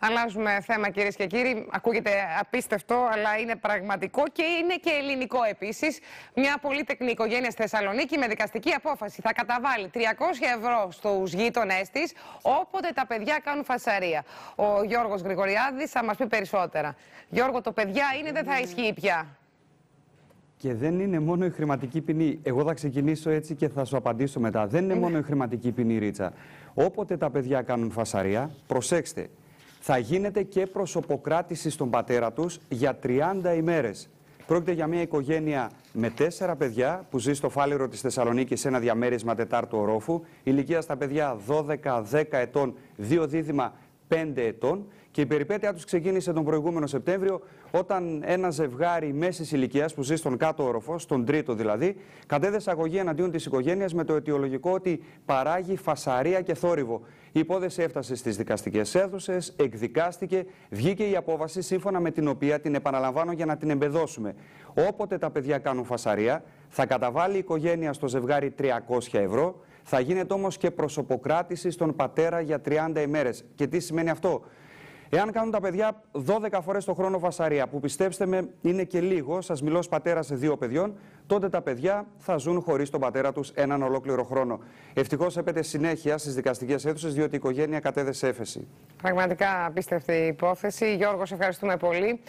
Αλλάζουμε θέμα κυρίες και κύριοι. Ακούγεται απίστευτο, αλλά είναι πραγματικό και είναι και ελληνικό επίσης. Μια πολύτεκνη οικογένεια στη Θεσσαλονίκη με δικαστική απόφαση θα καταβάλει 300 ευρώ στους γείτονές της όποτε τα παιδιά κάνουν φασαρία. Ο Γιώργος Γρηγοριάδης θα μας πει περισσότερα. Γιώργο, το παιδιά είναι, δεν θα ισχύει πια. Και δεν είναι μόνο η χρηματική ποινή. Εγώ θα ξεκινήσω έτσι και θα σου απαντήσω μετά. Δεν είναι ναι. μόνο η χρηματική ποινή, Ρίτσα. Όποτε τα παιδιά κάνουν φασαρία, προσέξτε, θα γίνεται και προσωποκράτηση στον πατέρα τους για 30 ημέρες. Πρόκειται για μια οικογένεια με τέσσερα παιδιά που ζει στο φάληρο της Θεσσαλονίκης σε ένα διαμέρισμα τετάρτου ορόφου. Ηλικία στα παιδιά 12-10 ετών, δύο δίδυμα 5 ετών και η περιπέτειά τους ξεκίνησε τον προηγούμενο Σεπτέμβριο, όταν ένα ζευγάρι μέσης ηλικίας που ζει στον κάτω όροφο, στον τρίτο δηλαδή, κατέδεσε αγωγή εναντίον της οικογένειας με το αιτιολογικό ότι παράγει φασαρία και θόρυβο. Η υπόθεση έφτασε στις δικαστικές αίθουσες, εκδικάστηκε, βγήκε η απόβαση σύμφωνα με την οποία την επαναλαμβάνω για να την εμπεδώσουμε. Όποτε τα παιδιά κάνουν φασαρία, θα καταβάλει η οικογένεια στο ζευγάρι 300 ευρώ, θα γίνεται όμως και προσωποκράτηση στον πατέρα για 30 ημέρες. Και τι σημαίνει αυτό. Εάν κάνουν τα παιδιά 12 φορές το χρόνο βασαρία, που πιστέψτε με είναι και λίγο, σας μιλώ ως πατέρα σε δύο παιδιών, τότε τα παιδιά θα ζουν χωρίς τον πατέρα τους έναν ολόκληρο χρόνο. Ευτυχώς έπεται συνέχεια στις δικαστικές αίθουσες, διότι η οικογένεια κατέδεσε έφεση. Πραγματικά απίστευτη υπόθεση. Γιώργος, ευχαριστούμε πολύ.